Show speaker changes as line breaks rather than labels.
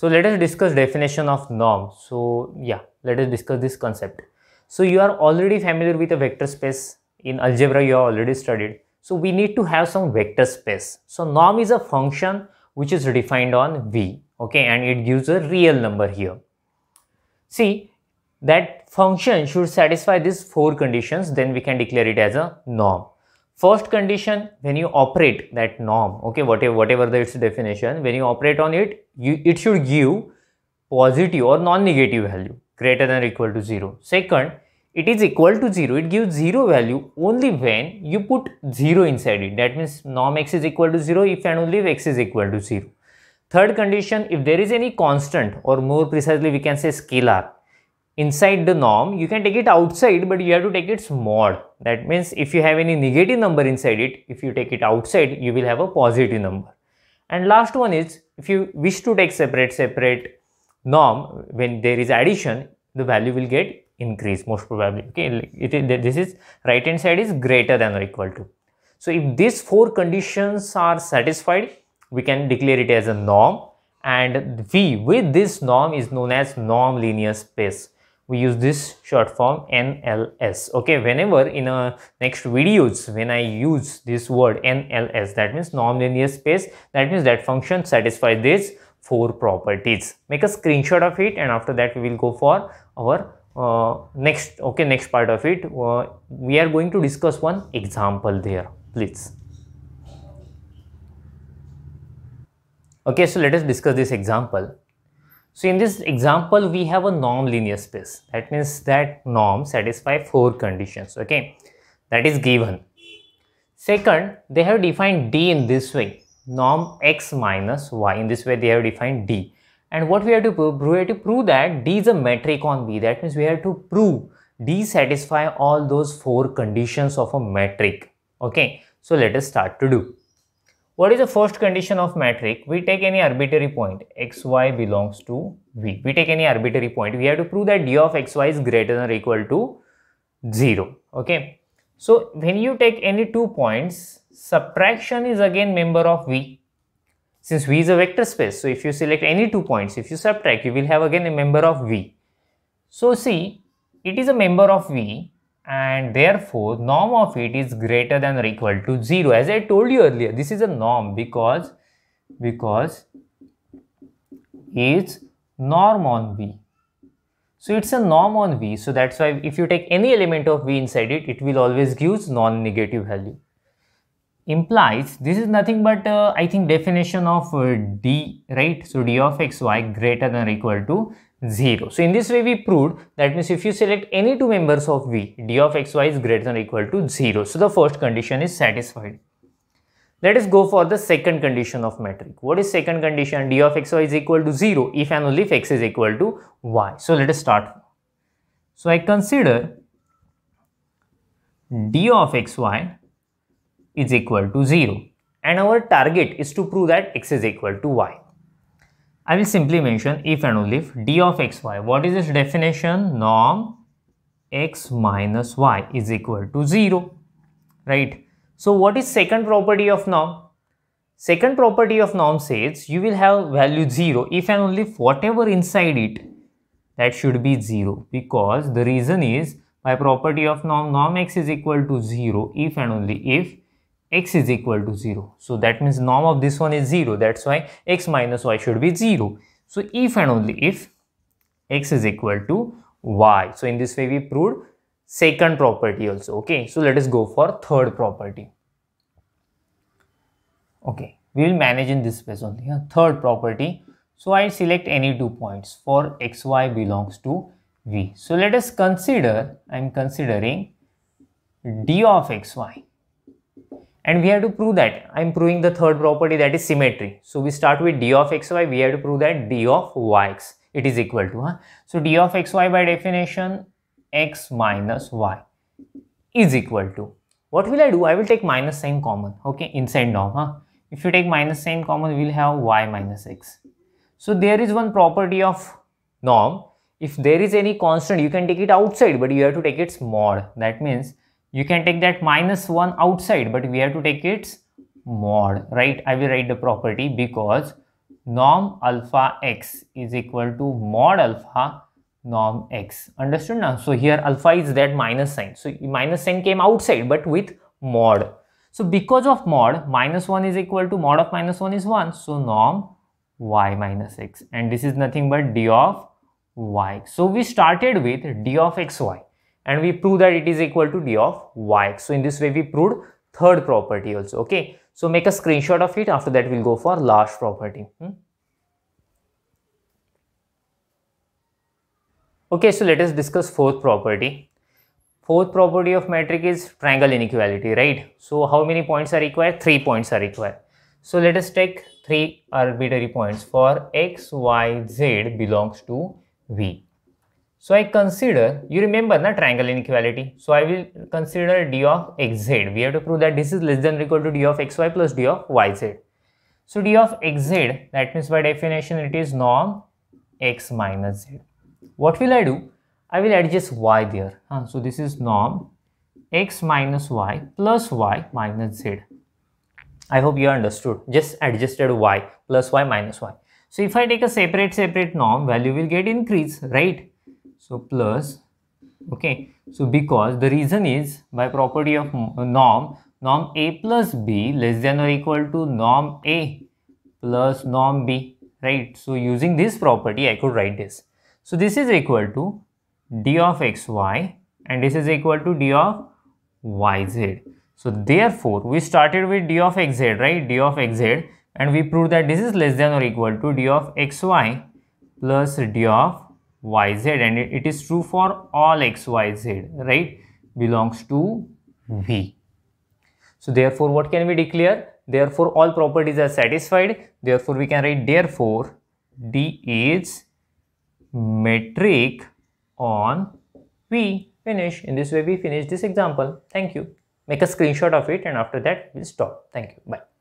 So let us discuss definition of norm. So yeah, let us discuss this concept. So you are already familiar with a vector space. In algebra, you are already studied. So we need to have some vector space. So norm is a function which is defined on V. Okay, and it gives a real number here. See, that function should satisfy these four conditions, then we can declare it as a norm. First condition, when you operate that norm, okay, whatever, whatever the, its definition, when you operate on it, you, it should give positive or non-negative value greater than or equal to 0. Second, it is equal to 0. It gives 0 value only when you put 0 inside it. That means norm x is equal to 0 if and only if x is equal to 0. Third condition, if there is any constant or more precisely we can say scalar inside the norm, you can take it outside but you have to take its mod that means if you have any negative number inside it, if you take it outside, you will have a positive number. And last one is, if you wish to take separate separate norm, when there is addition, the value will get increased most probably. Okay, this is right hand side is greater than or equal to. So if these four conditions are satisfied, we can declare it as a norm and V with this norm is known as norm linear space we use this short form NLS okay whenever in a next videos when I use this word NLS that means nonlinear space that means that function satisfies these four properties make a screenshot of it and after that we will go for our uh, next okay next part of it uh, we are going to discuss one example there please okay so let us discuss this example so in this example, we have a norm-linear space. That means that norm satisfy four conditions, okay? That is given. Second, they have defined D in this way, norm X minus Y. In this way, they have defined D. And what we have to prove? We have to prove that D is a metric on B. That means we have to prove D satisfy all those four conditions of a metric, okay? So let us start to do. What is the first condition of metric? We take any arbitrary point xy belongs to v. We take any arbitrary point. We have to prove that d of xy is greater than or equal to 0. Okay. So, when you take any two points, subtraction is again member of v. Since v is a vector space, so if you select any two points, if you subtract, you will have again a member of v. So, see, it is a member of v and therefore norm of it is greater than or equal to 0 as I told you earlier this is a norm because because it's norm on V so it's a norm on V so that's why if you take any element of V inside it it will always gives non-negative value implies this is nothing but uh, I think definition of uh, D right so D of xy greater than or equal to 0. So in this way we proved that means if you select any two members of V, d of xy is greater than or equal to 0. So the first condition is satisfied. Let us go for the second condition of metric. What is second condition? d of xy is equal to 0 if and only if x is equal to y. So let us start. So I consider d of xy is equal to 0 and our target is to prove that x is equal to y. I will simply mention if and only if d of xy. What is its definition? Norm x minus y is equal to 0, right? So what is second property of norm? Second property of norm says you will have value 0 if and only if whatever inside it that should be 0 because the reason is by property of norm, norm x is equal to 0 if and only if x is equal to 0. So that means norm of this one is 0. That's why x minus y should be 0. So if and only if x is equal to y. So in this way we proved second property also. Okay. So let us go for third property. Okay. We will manage in this space only. Huh? Third property. So I select any two points for x, y belongs to v. So let us consider, I am considering d of x, y and we have to prove that I'm proving the third property that is symmetry. So we start with d of xy, we have to prove that d of yx, it is equal to, huh? so d of xy by definition x minus y is equal to, what will I do? I will take minus sign common, okay, inside norm. Huh? If you take minus sign common, we will have y minus x. So there is one property of norm. If there is any constant, you can take it outside, but you have to take its mod. That means you can take that minus 1 outside but we have to take its mod right i will write the property because norm alpha x is equal to mod alpha norm x understood now so here alpha is that minus sign so minus sign came outside but with mod so because of mod minus 1 is equal to mod of minus 1 is 1 so norm y minus x and this is nothing but d of y so we started with d of xy and we prove that it is equal to d of yx. So in this way we proved third property also. Okay. So make a screenshot of it. After that we'll go for last property. Hmm? Okay, so let us discuss fourth property. Fourth property of metric is triangle inequality, right? So how many points are required? Three points are required. So let us take three arbitrary points for x, y, z belongs to V. So I consider, you remember the triangle inequality. So I will consider d of xz. We have to prove that this is less than or equal to d of xy plus d of yz. So d of xz, that means by definition it is norm x minus z. What will I do? I will adjust y there. So this is norm x minus y plus y minus z. I hope you understood. Just adjusted y plus y minus y. So if I take a separate separate norm, value will get increased, right? so plus okay so because the reason is by property of uh, norm norm a plus b less than or equal to norm a plus norm b right so using this property i could write this so this is equal to d of xy and this is equal to d of yz so therefore we started with d of xz right d of xz and we proved that this is less than or equal to d of xy plus d of yz and it is true for all xyz right belongs to v so therefore what can we declare therefore all properties are satisfied therefore we can write therefore d is metric on v finish in this way we finish this example thank you make a screenshot of it and after that we'll stop thank you bye